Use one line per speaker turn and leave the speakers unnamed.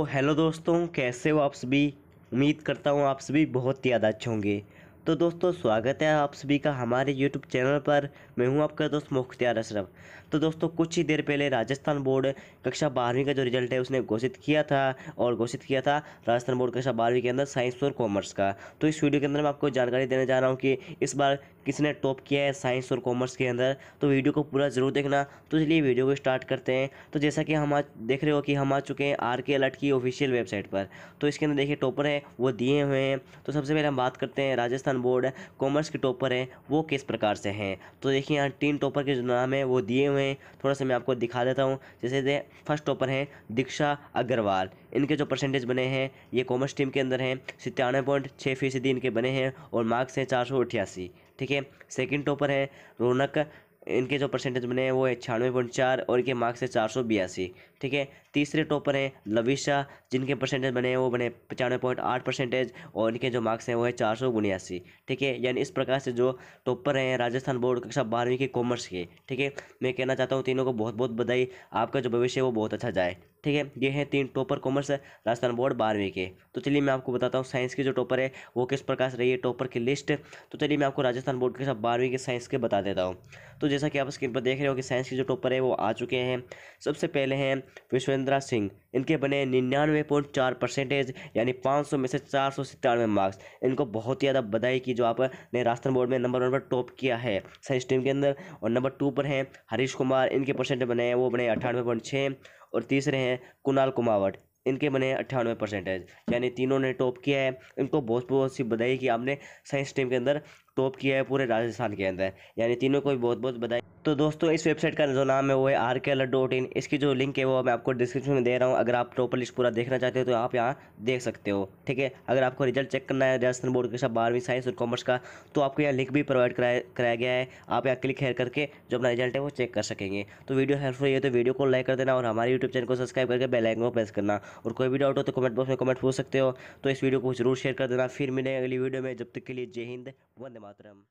तो हेलो दोस्तों कैसे हो आप सभी उम्मीद करता हूँ आप सभी बहुत ही ज़्यादा अच्छे होंगे तो दोस्तों स्वागत है आप सभी का हमारे यूट्यूब चैनल पर मैं हूं आपका दोस्त मुख्तियार अशरफ तो दोस्तों कुछ ही देर पहले राजस्थान बोर्ड कक्षा बारहवीं का जो रिजल्ट है उसने घोषित किया था और घोषित किया था राजस्थान बोर्ड कक्षा बारहवीं के अंदर साइंस और कॉमर्स का तो इस वीडियो के अंदर मैं आपको जानकारी देने जा रहा हूँ कि इस बार किसने टॉप किया है साइंस और कॉमर्स के अंदर तो वीडियो को पूरा ज़रूर देखना तो चलिए वीडियो को स्टार्ट करते हैं तो जैसा कि हम आज देख रहे हो कि हम आ चुके हैं आर के अलर्ट की ऑफिशियल वेबसाइट पर तो इसके अंदर देखिए टॉपर है वो दिए हुए हैं तो सबसे पहले हम बात करते हैं राजस्थान राजस्थान बोर्ड कॉमर्स के टॉपर हैं वो किस प्रकार से हैं तो देखिए यहाँ तीन टॉपर के जो नाम हैं वो दिए हुए हैं थोड़ा सा मैं आपको दिखा देता हूँ जैसे फर्स्ट टॉपर हैं दीक्षा अग्रवाल इनके जो परसेंटेज बने हैं ये कॉमर्स टीम के अंदर हैं सितानवे पॉइंट छः फीसदी इनके बने हैं और मार्क्स हैं चार सौ अठासी ठीक है सेकेंड टॉपर हैं रौनक इनके जो परसेंटेज बने हैं वो है छियानवे पॉइंट चार और इनके मार्क्स है चार सौ बयासी ठीक है तीसरे टॉपर हैं लविशा जिनके परसेंटेज बने हैं वो बने पचानवे पॉइंट आठ परसेंटेज और इनके जो मार्क्स हैं वो है चार सौ उन्यासी ठीक है यानी इस प्रकार से जो टॉपर हैं राजस्थान बोर्ड कक्षा बारहवीं के कॉमर्स के ठीक है मैं कहना चाहता हूँ तीनों को बहुत बहुत बधाई आपका जो भविष्य है वो बहुत अच्छा जाए ठीक है ये हैं तीन टॉपर कॉमर्स राजस्थान बोर्ड बारहवीं के तो चलिए मैं आपको बताता हूँ साइंस के जो टॉपर है वो किस प्रकार से रही है टॉपर की लिस्ट तो चलिए मैं आपको राजस्थान बोर्ड के साथ बारहवीं के साइंस के बता देता हूँ तो जैसा कि आप स्क्रीन पर देख रहे हो कि साइंस के जो टॉपर है वो आ चुके हैं सबसे पहले हैं विश्वेंद्रा सिंह इनके बने निन्यानवे पॉइंट चार परसेंटेज यानी पाँच सौ में से चार सौ सत्तानवे मार्क्स इनको बहुत ही ज़्यादा बधाई की जो आपने राजस्थान बोर्ड में नंबर वन पर टॉप किया है साइंस टीम के अंदर और नंबर टू पर हैं हरीश कुमार इनके परसेंटेज बने हैं वो बने अठानवे पॉइंट छः और तीसरे हैं कुणाल कुमावट इनके बने हैं अट्ठानवे परसेंटेज यानी तीनों ने टॉप किया है इनको बहुत बहुत सी बधाई कि आपने साइंस टीम के अंदर टॉप किया है पूरे राजस्थान के अंदर यानी तीनों को भी बहुत बहुत बधाई तो दोस्तों इस वेबसाइट का जो नाम है वो है आर के एल डॉट इन इसकी जो लिंक है वो मैं आपको डिस्क्रिप्शन में दे रहा हूँ अगर आप प्रॉपर लिस्ट पूरा देखना चाहते हो तो आप यहाँ देख सकते हो ठीक है अगर आपको रिजल्ट चेक करना है राजस्थान बोर्ड के साथ बारहवीं साइंस और कॉमर्स का तो आपको यहाँ लिंक भी प्रोवाइड कराया कराया गया है आप यहाँ क्लिक हेयर करके जो अपना रिजल्ट है वो चेक कर सकेंगे तो वीडियो हेल्पफुल है तो वीडियो को लाइक कर देना और हमारे यूट्यूब चैनल को सब्सक्राइब करके बेलाइकन को प्रेस करना और कोई भी डाउट हो तो कमेंट बॉक्स में कमेंट पूछ सकते हो तो इस वीडियो को जरूर शेयर कर देना फिर मिलेंगे अगली वीडियो में जब तक के लिए जय हिंद वंदे मातरम